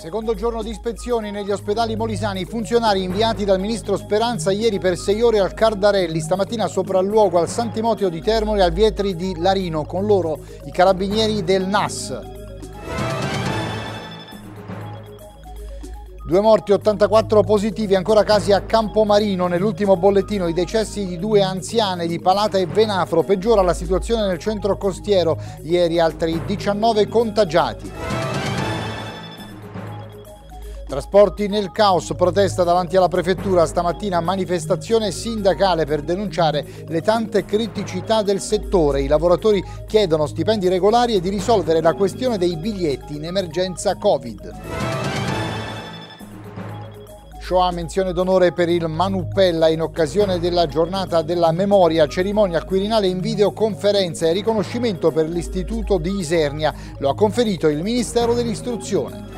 Secondo giorno di ispezioni negli ospedali molisani, i funzionari inviati dal ministro Speranza ieri per sei ore al Cardarelli, stamattina sopralluogo al Santimoteo di Termo e al Vietri di Larino, con loro i carabinieri del NAS. Due morti, 84 positivi, ancora casi a Campomarino. Nell'ultimo bollettino i decessi di due anziane di Palata e Venafro. Peggiora la situazione nel centro costiero. Ieri altri 19 contagiati. Trasporti nel caos, protesta davanti alla prefettura, stamattina manifestazione sindacale per denunciare le tante criticità del settore. I lavoratori chiedono stipendi regolari e di risolvere la questione dei biglietti in emergenza Covid. Shoah menzione d'onore per il Manupella in occasione della giornata della memoria, cerimonia al Quirinale in videoconferenza e riconoscimento per l'istituto di Isernia. Lo ha conferito il Ministero dell'Istruzione.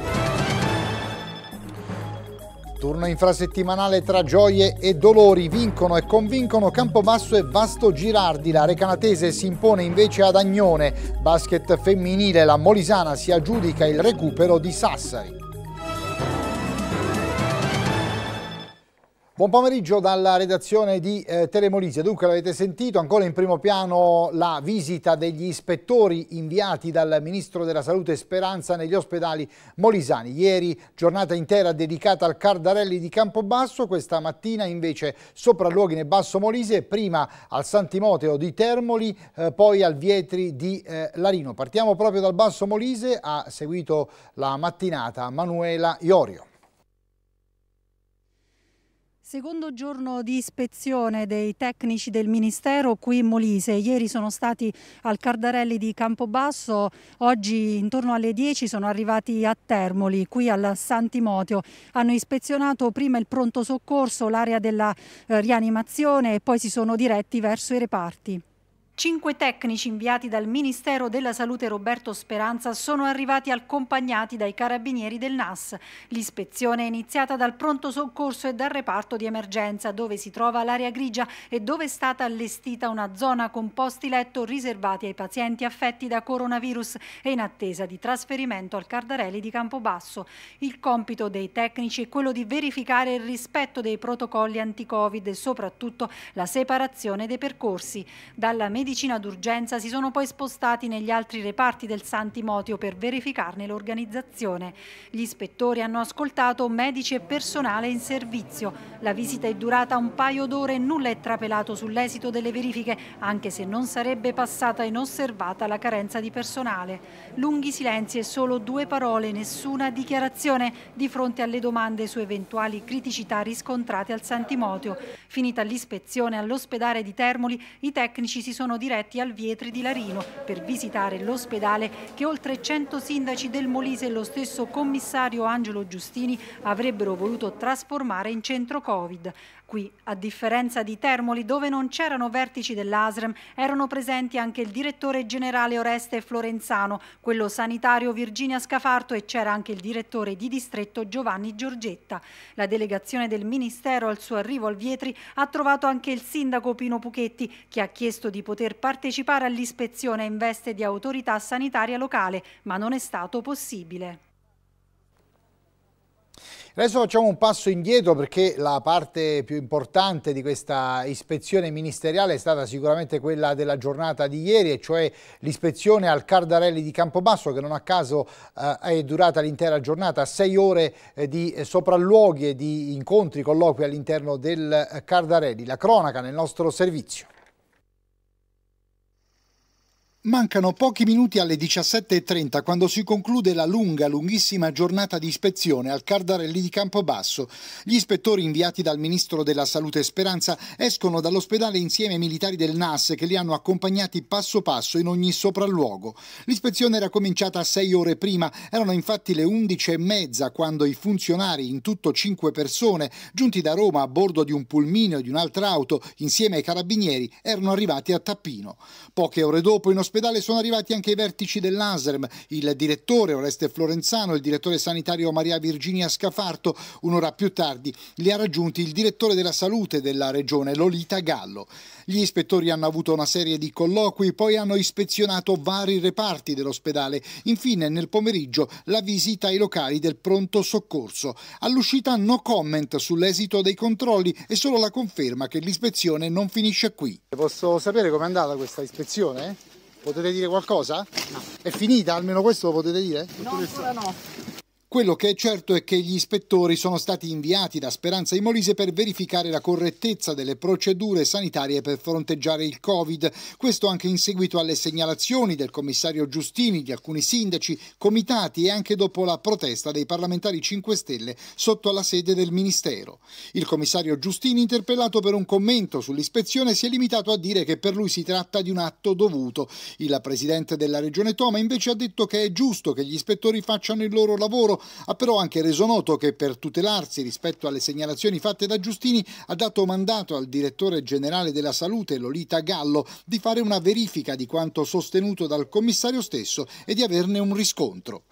Turno infrasettimanale tra gioie e dolori. Vincono e convincono Campobasso e Vasto Girardi. La Recanatese si impone invece ad Agnone. Basket femminile, la Molisana si aggiudica il recupero di Sassari. Buon pomeriggio dalla redazione di eh, Telemolise. Dunque l'avete sentito, ancora in primo piano la visita degli ispettori inviati dal Ministro della Salute Speranza negli ospedali molisani. Ieri giornata intera dedicata al Cardarelli di Campobasso, questa mattina invece sopralluoghi nel Basso Molise, prima al Santimoteo di Termoli, eh, poi al Vietri di eh, Larino. Partiamo proprio dal Basso Molise, ha seguito la mattinata Manuela Iorio. Secondo giorno di ispezione dei tecnici del Ministero qui in Molise. Ieri sono stati al Cardarelli di Campobasso, oggi intorno alle 10 sono arrivati a Termoli, qui al San Timoteo. Hanno ispezionato prima il pronto soccorso, l'area della eh, rianimazione e poi si sono diretti verso i reparti. Cinque tecnici inviati dal Ministero della Salute Roberto Speranza sono arrivati accompagnati dai carabinieri del NAS. L'ispezione è iniziata dal pronto soccorso e dal reparto di emergenza dove si trova l'area grigia e dove è stata allestita una zona con posti letto riservati ai pazienti affetti da coronavirus e in attesa di trasferimento al Cardarelli di Campobasso. Il compito dei tecnici è quello di verificare il rispetto dei protocolli anti-covid e soprattutto la separazione dei percorsi. Dalla medicina d'urgenza si sono poi spostati negli altri reparti del Santimotio per verificarne l'organizzazione. Gli ispettori hanno ascoltato medici e personale in servizio. La visita è durata un paio d'ore e nulla è trapelato sull'esito delle verifiche, anche se non sarebbe passata inosservata la carenza di personale. Lunghi silenzi e solo due parole, nessuna dichiarazione di fronte alle domande su eventuali criticità riscontrate al Santimotio. Finita l'ispezione all'ospedale di Termoli, i tecnici si sono sono diretti al Vietri di Larino per visitare l'ospedale che oltre 100 sindaci del Molise e lo stesso commissario Angelo Giustini avrebbero voluto trasformare in centro Covid. Qui, a differenza di Termoli, dove non c'erano vertici dell'ASREM, erano presenti anche il direttore generale Oreste Florenzano, quello sanitario Virginia Scafarto e c'era anche il direttore di distretto Giovanni Giorgetta. La delegazione del Ministero al suo arrivo al Vietri ha trovato anche il sindaco Pino Puchetti, che ha chiesto di poter partecipare all'ispezione in veste di autorità sanitaria locale, ma non è stato possibile. Adesso facciamo un passo indietro perché la parte più importante di questa ispezione ministeriale è stata sicuramente quella della giornata di ieri, e cioè l'ispezione al Cardarelli di Campobasso che non a caso eh, è durata l'intera giornata, sei ore eh, di sopralluoghi e di incontri, colloqui all'interno del eh, Cardarelli. La cronaca nel nostro servizio. Mancano pochi minuti alle 17.30 quando si conclude la lunga, lunghissima giornata di ispezione al Cardarelli di Campobasso. Gli ispettori inviati dal Ministro della Salute Speranza escono dall'ospedale insieme ai militari del NAS che li hanno accompagnati passo passo in ogni sopralluogo. L'ispezione era cominciata sei ore prima, erano infatti le 11.30 quando i funzionari, in tutto cinque persone, giunti da Roma a bordo di un pulmino e di un'altra auto, insieme ai carabinieri, erano arrivati a Tappino. Poche ore dopo in ospedale All'ospedale sono arrivati anche i vertici dell'ASRM, il direttore Oreste Florenzano, il direttore sanitario Maria Virginia Scafarto. Un'ora più tardi li ha raggiunti il direttore della salute della regione, Lolita Gallo. Gli ispettori hanno avuto una serie di colloqui, poi hanno ispezionato vari reparti dell'ospedale. Infine, nel pomeriggio, la visita ai locali del pronto soccorso. All'uscita no comment sull'esito dei controlli e solo la conferma che l'ispezione non finisce qui. Posso sapere com'è andata questa ispezione? Potete dire qualcosa? No. È finita? Almeno questo lo potete dire? No, ancora no. Quello che è certo è che gli ispettori sono stati inviati da Speranza in Molise per verificare la correttezza delle procedure sanitarie per fronteggiare il Covid. Questo anche in seguito alle segnalazioni del commissario Giustini, di alcuni sindaci, comitati e anche dopo la protesta dei parlamentari 5 Stelle sotto la sede del Ministero. Il commissario Giustini, interpellato per un commento sull'ispezione, si è limitato a dire che per lui si tratta di un atto dovuto. Il presidente della Regione Toma invece ha detto che è giusto che gli ispettori facciano il loro lavoro ha però anche reso noto che per tutelarsi rispetto alle segnalazioni fatte da Giustini ha dato mandato al direttore generale della salute Lolita Gallo di fare una verifica di quanto sostenuto dal commissario stesso e di averne un riscontro.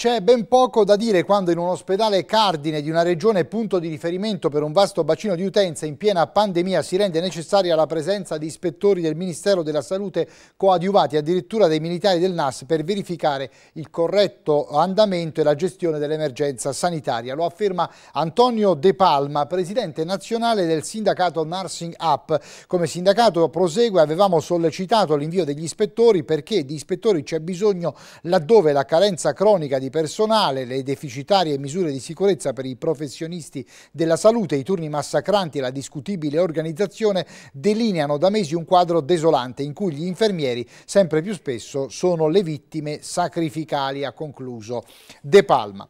C'è ben poco da dire quando in un ospedale cardine di una regione punto di riferimento per un vasto bacino di utenza in piena pandemia si rende necessaria la presenza di ispettori del Ministero della Salute coadiuvati addirittura dei militari del NAS per verificare il corretto andamento e la gestione dell'emergenza sanitaria. Lo afferma Antonio De Palma, presidente nazionale del sindacato Nursing Up. Come sindacato prosegue avevamo sollecitato l'invio degli ispettori perché di ispettori c'è bisogno laddove la carenza cronica di di personale, le deficitarie misure di sicurezza per i professionisti della salute, i turni massacranti e la discutibile organizzazione delineano da mesi un quadro desolante in cui gli infermieri sempre più spesso sono le vittime sacrificali, ha concluso De Palma.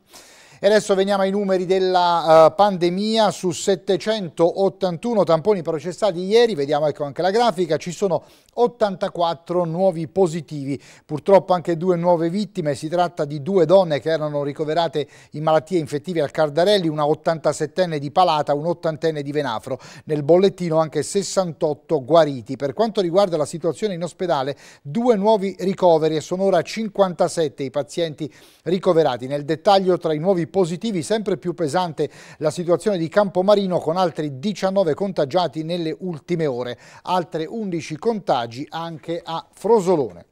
E adesso veniamo ai numeri della uh, pandemia, su 781 tamponi processati ieri, vediamo ecco anche la grafica, ci sono 84 nuovi positivi, purtroppo anche due nuove vittime, si tratta di due donne che erano ricoverate in malattie infettive al Cardarelli, una 87enne di Palata, un 80enne di Venafro, nel bollettino anche 68 guariti. Per quanto riguarda la situazione in ospedale, due nuovi ricoveri e sono ora 57 i pazienti ricoverati, nel dettaglio tra i nuovi positivi sempre più pesante la situazione di Campomarino con altri 19 contagiati nelle ultime ore, altre 11 contagi anche a Frosolone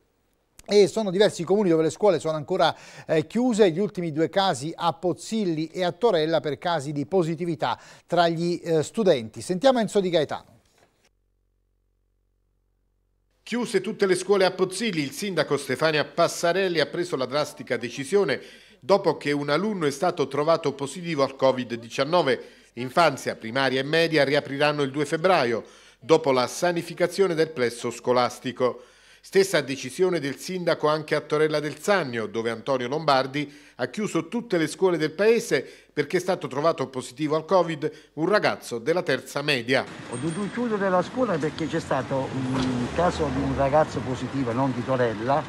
e sono diversi comuni dove le scuole sono ancora eh, chiuse, gli ultimi due casi a Pozzilli e a Torella per casi di positività tra gli eh, studenti. Sentiamo Enzo Di Gaetano. Chiuse tutte le scuole a Pozzilli, il sindaco Stefania Passarelli ha preso la drastica decisione dopo che un alunno è stato trovato positivo al Covid-19. Infanzia, primaria e media riapriranno il 2 febbraio, dopo la sanificazione del plesso scolastico. Stessa decisione del sindaco anche a Torella del Sannio, dove Antonio Lombardi ha chiuso tutte le scuole del paese perché è stato trovato positivo al Covid un ragazzo della terza media. Ho dovuto chiudere la scuola perché c'è stato un caso di un ragazzo positivo, non di Torella,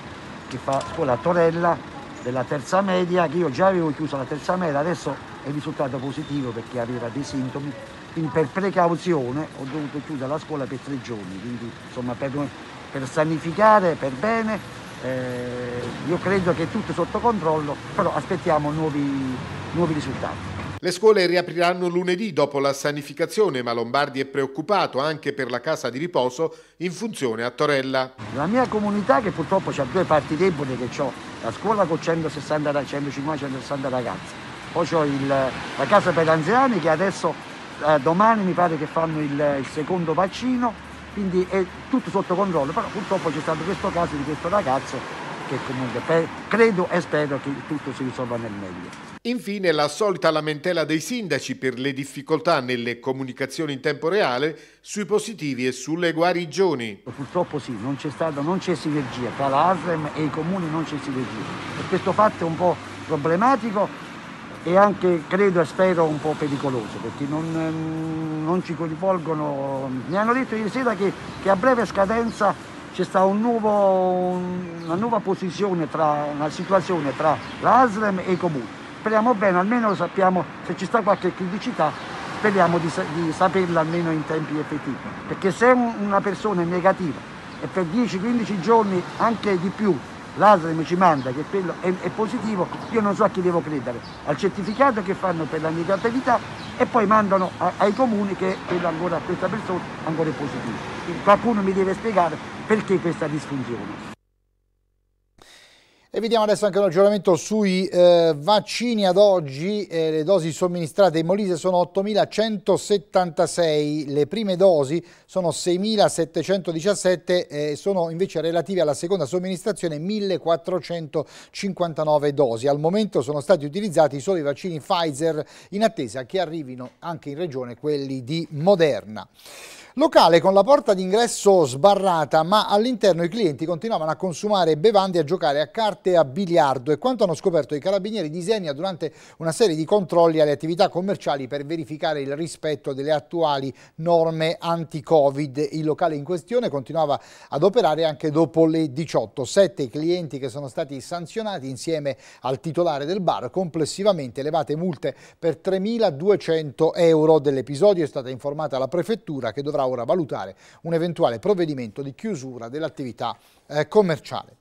che fa scuola a Torella della terza media, che io già avevo chiuso la terza media, adesso è risultato positivo perché aveva dei sintomi, quindi per precauzione ho dovuto chiudere la scuola per tre giorni, quindi insomma per, per sanificare, per bene, eh, io credo che è tutto sotto controllo, però aspettiamo nuovi, nuovi risultati. Le scuole riapriranno lunedì dopo la sanificazione, ma Lombardi è preoccupato anche per la casa di riposo in funzione a Torella. La mia comunità, che purtroppo ha due parti deboli che ho la scuola con 160, 150, 160 ragazzi. Poi ho il, la casa per anziani che adesso eh, domani mi pare che fanno il, il secondo vaccino, quindi è tutto sotto controllo, però purtroppo c'è stato questo caso di questo ragazzo che comunque credo e spero che tutto si risolva nel meglio. Infine la solita lamentela dei sindaci per le difficoltà nelle comunicazioni in tempo reale sui positivi e sulle guarigioni. Purtroppo sì, non c'è stata, non c'è sinergia, tra la ASLEM e i comuni non c'è sinergia e questo fatto è un po' problematico e anche credo e spero un po' pericoloso perché non, ehm, non ci coinvolgono. Mi hanno detto ieri sera che, che a breve scadenza c'è stata un una nuova posizione, tra, una situazione tra l'ASLEM e i comuni speriamo bene, almeno sappiamo se ci sta qualche criticità, speriamo di, di saperla almeno in tempi effettivi. Perché se una persona è negativa e per 10-15 giorni, anche di più, l'ASREM ci manda che quello è, è, positivo, io non so a chi devo credere, al certificato che fanno per la negatività e poi mandano a, ai comuni che quello ancora, questa persona ancora è positiva. Qualcuno mi deve spiegare perché questa disfunzione. E vediamo adesso anche un aggiornamento sui eh, vaccini ad oggi, eh, le dosi somministrate in Molise sono 8.176, le prime dosi sono 6.717 e eh, sono invece relative alla seconda somministrazione 1.459 dosi. Al momento sono stati utilizzati solo i vaccini Pfizer in attesa che arrivino anche in regione quelli di Moderna. Locale con la porta d'ingresso sbarrata, ma all'interno i clienti continuavano a consumare bevande, e a giocare a carte e a biliardo e quanto hanno scoperto i carabinieri di Senia durante una serie di controlli alle attività commerciali per verificare il rispetto delle attuali norme anti-Covid. Il locale in questione continuava ad operare anche dopo le 18. Sette clienti che sono stati sanzionati insieme al titolare del bar, complessivamente elevate multe per 3.200 euro dell'episodio. È stata informata la prefettura che dovrà ora valutare un eventuale provvedimento di chiusura dell'attività eh, commerciale.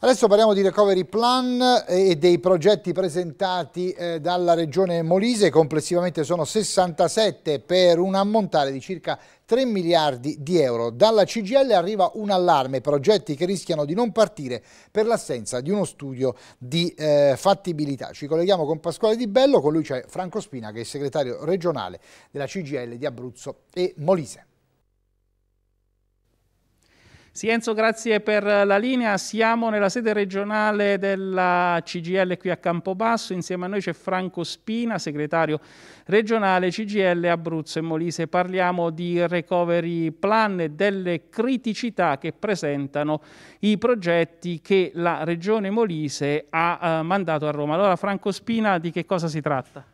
Adesso parliamo di recovery plan eh, e dei progetti presentati eh, dalla regione Molise, complessivamente sono 67 per un ammontare di circa 3 miliardi di euro. Dalla CGL arriva un allarme, progetti che rischiano di non partire per l'assenza di uno studio di eh, fattibilità. Ci colleghiamo con Pasquale Di Bello, con lui c'è Franco Spina che è segretario regionale della CGL di Abruzzo e Molise. Sì, Enzo, grazie per la linea. Siamo nella sede regionale della CGL qui a Campobasso. Insieme a noi c'è Franco Spina, segretario regionale CGL Abruzzo e Molise. Parliamo di recovery plan e delle criticità che presentano i progetti che la regione Molise ha eh, mandato a Roma. Allora, Franco Spina, di che cosa si tratta?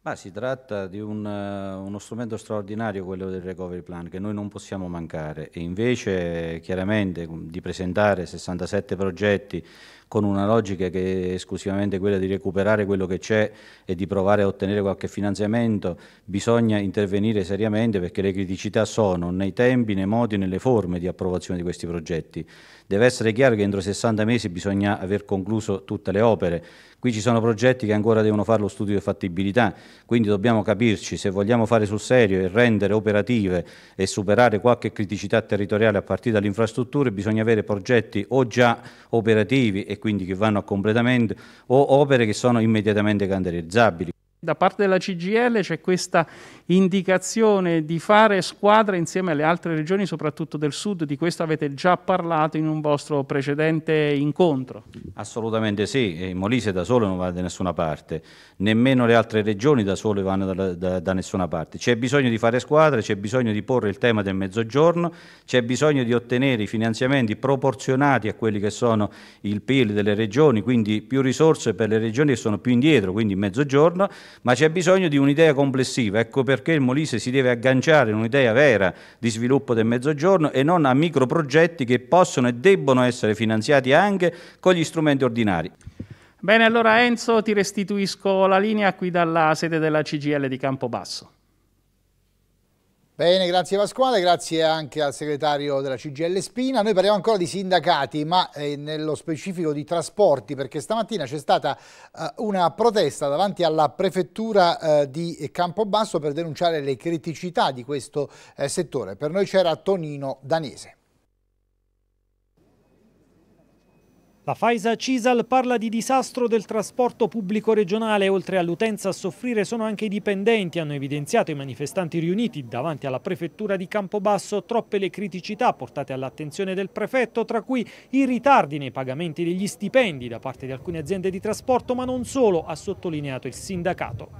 Ma si tratta di un, eh, uno strumento straordinario, quello del recovery plan, che noi non possiamo mancare e invece chiaramente di presentare 67 progetti con una logica che è esclusivamente quella di recuperare quello che c'è e di provare a ottenere qualche finanziamento, bisogna intervenire seriamente perché le criticità sono nei tempi, nei modi, nelle forme di approvazione di questi progetti. Deve essere chiaro che entro 60 mesi bisogna aver concluso tutte le opere. Qui ci sono progetti che ancora devono fare lo studio di fattibilità, quindi dobbiamo capirci se vogliamo fare sul serio e rendere operative e superare qualche criticità territoriale a partire dalle infrastrutture, bisogna avere progetti o già operativi e quindi che vanno a completamento o opere che sono immediatamente candelierizzabili. Da parte della CGL c'è questa indicazione di fare squadra insieme alle altre regioni, soprattutto del sud, di questo avete già parlato in un vostro precedente incontro. Assolutamente sì, Molise da solo non va da nessuna parte, nemmeno le altre regioni da sole vanno da, da, da nessuna parte. C'è bisogno di fare squadra, c'è bisogno di porre il tema del mezzogiorno, c'è bisogno di ottenere i finanziamenti proporzionati a quelli che sono il PIL delle regioni, quindi più risorse per le regioni che sono più indietro, quindi mezzogiorno ma c'è bisogno di un'idea complessiva. Ecco perché il Molise si deve agganciare a un'idea vera di sviluppo del Mezzogiorno e non a microprogetti che possono e debbono essere finanziati anche con gli strumenti ordinari. Bene, allora Enzo ti restituisco la linea qui dalla sede della CGL di Campobasso. Bene, grazie Pasquale, grazie anche al segretario della CGL Spina. Noi parliamo ancora di sindacati, ma eh, nello specifico di trasporti, perché stamattina c'è stata eh, una protesta davanti alla prefettura eh, di Campobasso per denunciare le criticità di questo eh, settore. Per noi c'era Tonino Danese. La Faisa Cisal parla di disastro del trasporto pubblico regionale, oltre all'utenza a soffrire sono anche i dipendenti, hanno evidenziato i manifestanti riuniti davanti alla prefettura di Campobasso, troppe le criticità portate all'attenzione del prefetto, tra cui i ritardi nei pagamenti degli stipendi da parte di alcune aziende di trasporto, ma non solo, ha sottolineato il sindacato.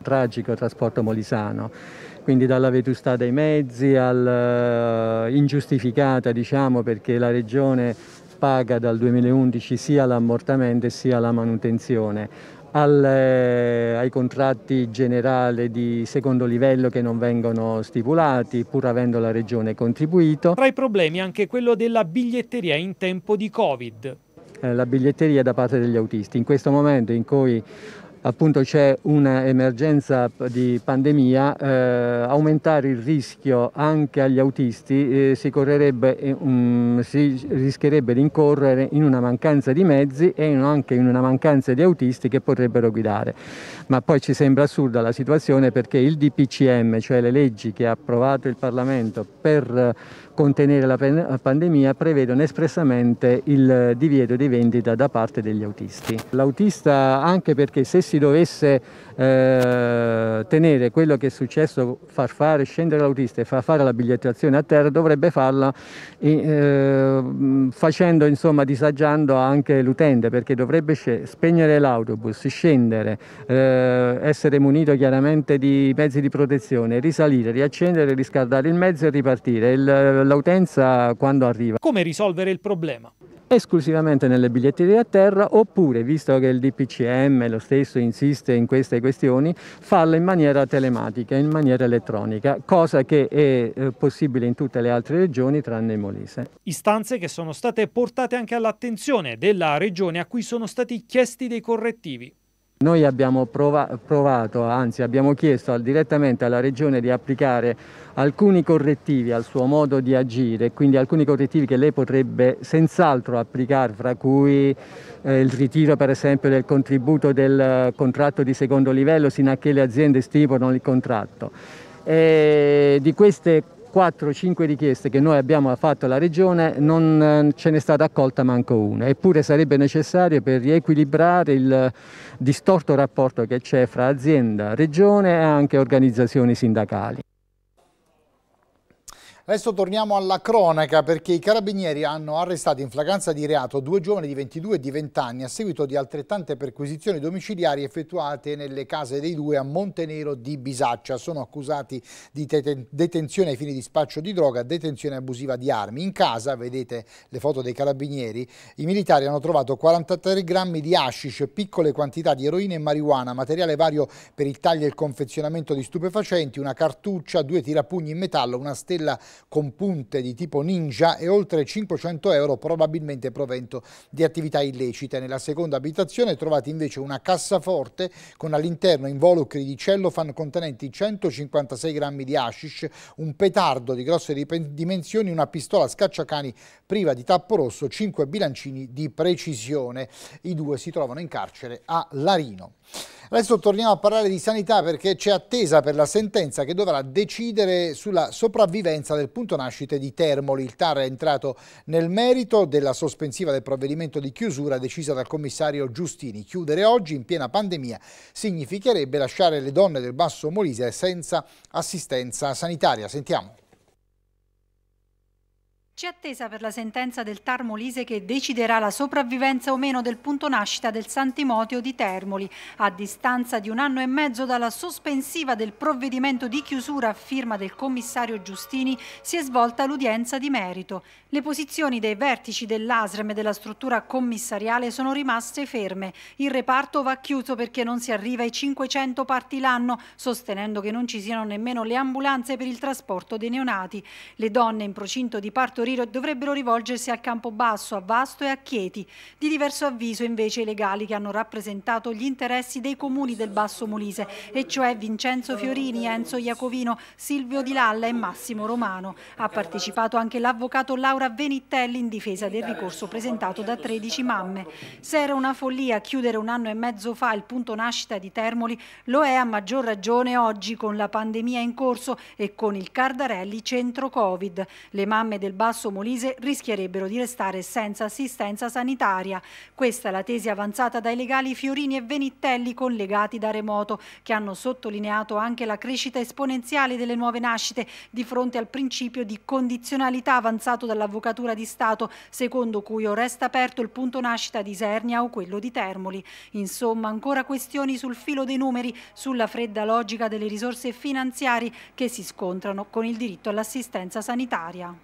Tragico trasporto molisano, quindi dalla vetustà dei mezzi all'ingiustificata, eh, diciamo, perché la regione paga dal 2011 sia l'ammortamento sia la manutenzione. Al, eh, ai contratti generali di secondo livello che non vengono stipulati, pur avendo la Regione contribuito. Tra i problemi anche quello della biglietteria in tempo di Covid. Eh, la biglietteria da parte degli autisti. In questo momento in cui appunto c'è un'emergenza di pandemia, eh, aumentare il rischio anche agli autisti eh, si, eh, um, si, rischierebbe di incorrere in una mancanza di mezzi e in, anche in una mancanza di autisti che potrebbero guidare. Ma poi ci sembra assurda la situazione perché il DPCM, cioè le leggi che ha approvato il Parlamento per contenere la pandemia prevedono espressamente il divieto di vendita da parte degli autisti. L'autista anche perché se si dovesse eh, tenere quello che è successo, far fare scendere l'autista e far fare la bigliettazione a terra, dovrebbe farla eh, facendo, insomma, disagiando anche l'utente perché dovrebbe spegnere l'autobus, scendere, eh, essere munito chiaramente di mezzi di protezione, risalire, riaccendere, riscaldare il mezzo e ripartire. Il, l'utenza quando arriva. Come risolvere il problema? esclusivamente nelle biglietterie a terra oppure, visto che il DPCM lo stesso insiste in queste questioni, farle in maniera telematica, in maniera elettronica, cosa che è eh, possibile in tutte le altre regioni tranne Molise. Istanze che sono state portate anche all'attenzione della regione a cui sono stati chiesti dei correttivi. Noi abbiamo provato, anzi abbiamo chiesto direttamente alla Regione di applicare alcuni correttivi al suo modo di agire, quindi alcuni correttivi che lei potrebbe senz'altro applicare, fra cui eh, il ritiro per esempio del contributo del contratto di secondo livello sino a che le aziende stipulano il contratto. E di queste 4-5 richieste che noi abbiamo fatto alla Regione non eh, ce n'è stata accolta manco una, eppure sarebbe necessario per riequilibrare il distorto rapporto che c'è fra azienda, Regione e anche organizzazioni sindacali. Adesso torniamo alla cronaca perché i carabinieri hanno arrestato in flagranza di reato due giovani di 22 e di 20 anni a seguito di altrettante perquisizioni domiciliari effettuate nelle case dei due a Montenero di Bisaccia. Sono accusati di detenzione ai fini di spaccio di droga, detenzione abusiva di armi. In casa, vedete le foto dei carabinieri, i militari hanno trovato 43 grammi di hashish, piccole quantità di eroina e marijuana, materiale vario per il taglio e il confezionamento di stupefacenti, una cartuccia, due tirapugni in metallo, una stella con punte di tipo ninja e oltre 500 euro probabilmente provento di attività illecite. Nella seconda abitazione trovate invece una cassaforte con all'interno involucri di cellofan contenenti 156 grammi di hashish, un petardo di grosse dimensioni, una pistola scacciacani priva di tappo rosso, 5 bilancini di precisione. I due si trovano in carcere a Larino. Adesso torniamo a parlare di sanità perché c'è attesa per la sentenza che dovrà decidere sulla sopravvivenza del punto nascite di Termoli. Il TAR è entrato nel merito della sospensiva del provvedimento di chiusura decisa dal commissario Giustini. Chiudere oggi in piena pandemia significherebbe lasciare le donne del Basso Molise senza assistenza sanitaria. Sentiamo. C'è attesa per la sentenza del Tarmolise che deciderà la sopravvivenza o meno del punto nascita del Santimotio di Termoli. A distanza di un anno e mezzo dalla sospensiva del provvedimento di chiusura a firma del commissario Giustini si è svolta l'udienza di merito. Le posizioni dei vertici dell'ASREM e della struttura commissariale sono rimaste ferme. Il reparto va chiuso perché non si arriva ai 500 parti l'anno, sostenendo che non ci siano nemmeno le ambulanze per il trasporto dei neonati. Le donne in procinto di partorire dovrebbero rivolgersi al Campobasso, a Vasto e a Chieti. Di diverso avviso invece i legali che hanno rappresentato gli interessi dei comuni del Basso Molise, e cioè Vincenzo Fiorini, Enzo Iacovino, Silvio Di Lalla e Massimo Romano. Ha partecipato anche l'avvocato Laura Venitelli in difesa del ricorso presentato da 13 mamme. Se era una follia chiudere un anno e mezzo fa il punto nascita di Termoli, lo è a maggior ragione oggi con la pandemia in corso e con il Cardarelli centro Covid. Le mamme del Basso Passo Molise rischierebbero di restare senza assistenza sanitaria. Questa è la tesi avanzata dai legali Fiorini e Venitelli collegati da remoto, che hanno sottolineato anche la crescita esponenziale delle nuove nascite di fronte al principio di condizionalità avanzato dall'Avvocatura di Stato, secondo cui o resta aperto il punto nascita di Isernia o quello di Termoli. Insomma, ancora questioni sul filo dei numeri, sulla fredda logica delle risorse finanziarie che si scontrano con il diritto all'assistenza sanitaria.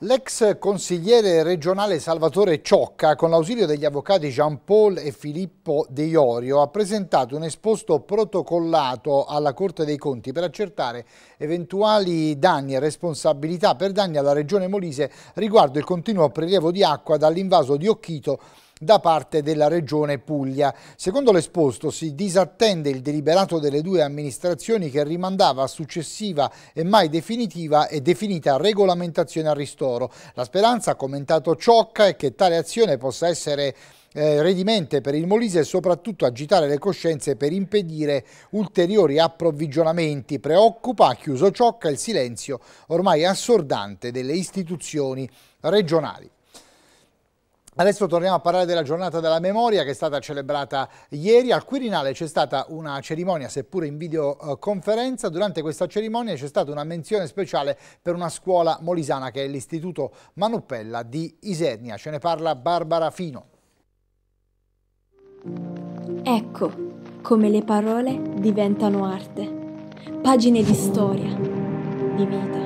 L'ex consigliere regionale Salvatore Ciocca, con l'ausilio degli avvocati Jean Paul e Filippo De Iorio, ha presentato un esposto protocollato alla Corte dei Conti per accertare eventuali danni e responsabilità per danni alla regione Molise riguardo il continuo prelievo di acqua dall'invaso di Occhito da parte della Regione Puglia. Secondo l'esposto si disattende il deliberato delle due amministrazioni che rimandava a successiva e mai definitiva e definita regolamentazione al ristoro. La speranza, ha commentato Ciocca, è che tale azione possa essere eh, redimente per il Molise e soprattutto agitare le coscienze per impedire ulteriori approvvigionamenti. Preoccupa, ha chiuso ciocca, il silenzio ormai assordante delle istituzioni regionali. Adesso torniamo a parlare della giornata della memoria che è stata celebrata ieri. Al Quirinale c'è stata una cerimonia, seppure in videoconferenza. Eh, Durante questa cerimonia c'è stata una menzione speciale per una scuola molisana che è l'Istituto Manuppella di Isernia. Ce ne parla Barbara Fino. Ecco come le parole diventano arte, pagine di storia, di vita.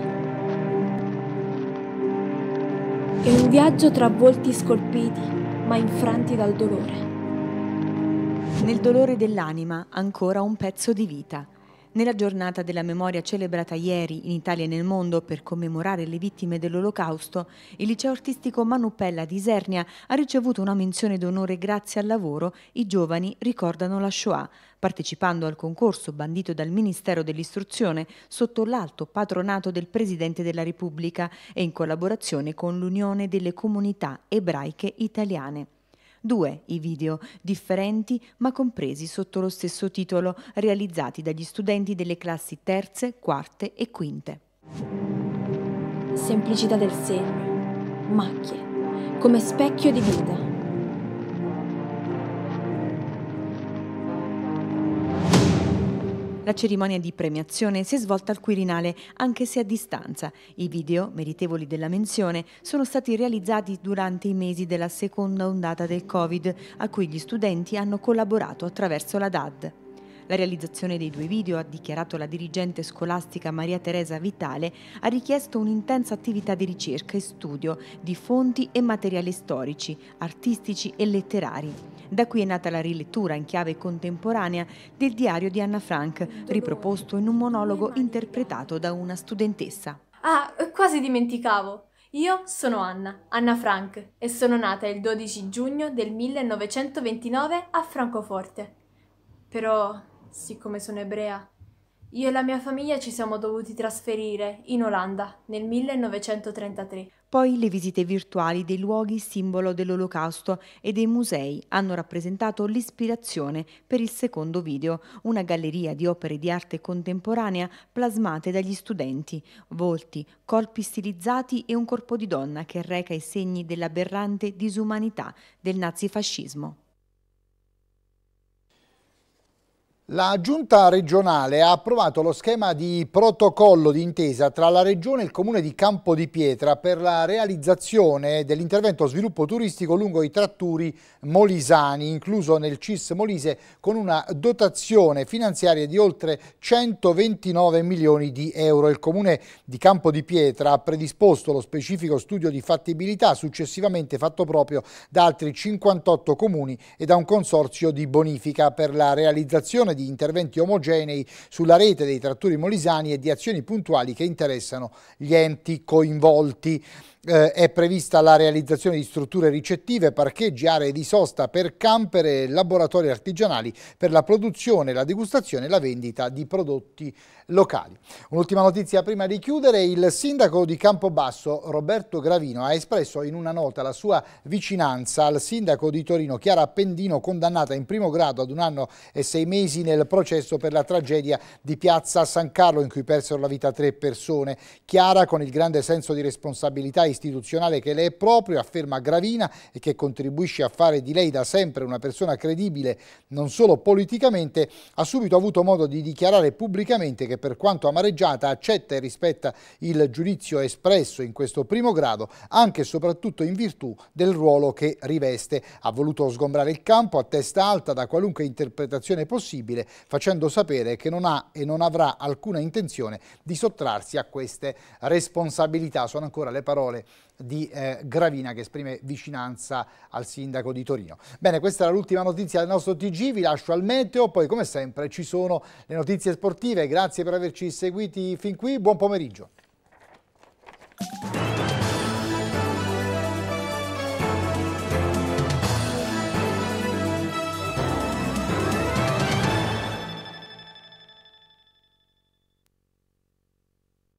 È un viaggio tra volti scolpiti, ma infranti dal dolore. Nel dolore dell'anima ancora un pezzo di vita. Nella giornata della memoria celebrata ieri in Italia e nel mondo per commemorare le vittime dell'Olocausto, il liceo artistico Manupella di Isernia ha ricevuto una menzione d'onore grazie al lavoro I giovani ricordano la Shoah, partecipando al concorso bandito dal Ministero dell'Istruzione sotto l'alto patronato del Presidente della Repubblica e in collaborazione con l'Unione delle Comunità Ebraiche Italiane. Due i video, differenti ma compresi sotto lo stesso titolo, realizzati dagli studenti delle classi terze, quarte e quinte. Semplicità del segno, macchie, come specchio di vita. La cerimonia di premiazione si è svolta al Quirinale, anche se a distanza. I video, meritevoli della menzione, sono stati realizzati durante i mesi della seconda ondata del Covid, a cui gli studenti hanno collaborato attraverso la DAD. La realizzazione dei due video, ha dichiarato la dirigente scolastica Maria Teresa Vitale, ha richiesto un'intensa attività di ricerca e studio di fonti e materiali storici, artistici e letterari. Da qui è nata la rilettura in chiave contemporanea del diario di Anna Frank, riproposto in un monologo interpretato da una studentessa. Ah, quasi dimenticavo! Io sono Anna, Anna Frank, e sono nata il 12 giugno del 1929 a Francoforte. Però siccome sono ebrea. Io e la mia famiglia ci siamo dovuti trasferire in Olanda nel 1933. Poi le visite virtuali dei luoghi simbolo dell'Olocausto e dei musei hanno rappresentato l'ispirazione per il secondo video, una galleria di opere di arte contemporanea plasmate dagli studenti, volti, corpi stilizzati e un corpo di donna che reca i segni dell'aberrante disumanità del nazifascismo. La giunta regionale ha approvato lo schema di protocollo d'intesa tra la regione e il comune di Campo di Pietra per la realizzazione dell'intervento sviluppo turistico lungo i tratturi molisani, incluso nel CIS Molise, con una dotazione finanziaria di oltre 129 milioni di euro. Il comune di Campo di Pietra ha predisposto lo specifico studio di fattibilità, successivamente fatto proprio da altri 58 comuni e da un consorzio di bonifica per la realizzazione di di interventi omogenei sulla rete dei trattori molisani e di azioni puntuali che interessano gli enti coinvolti. Eh, è prevista la realizzazione di strutture ricettive, parcheggi, aree di sosta per camper e laboratori artigianali per la produzione, la degustazione e la vendita di prodotti locali. Un'ultima notizia prima di chiudere, il sindaco di Campobasso Roberto Gravino ha espresso in una nota la sua vicinanza al sindaco di Torino Chiara Appendino condannata in primo grado ad un anno e sei mesi nel processo per la tragedia di Piazza San Carlo in cui persero la vita tre persone. Chiara con il grande senso di responsabilità istituzionale che le è proprio, afferma Gravina e che contribuisce a fare di lei da sempre una persona credibile non solo politicamente, ha subito avuto modo di dichiarare pubblicamente che per quanto amareggiata accetta e rispetta il giudizio espresso in questo primo grado, anche e soprattutto in virtù del ruolo che riveste. Ha voluto sgombrare il campo a testa alta da qualunque interpretazione possibile, facendo sapere che non ha e non avrà alcuna intenzione di sottrarsi a queste responsabilità. Sono ancora le parole regionale di eh, Gravina che esprime vicinanza al sindaco di Torino. Bene, questa era l'ultima notizia del nostro TG, vi lascio al meteo, poi come sempre ci sono le notizie sportive, grazie per averci seguiti fin qui, buon pomeriggio.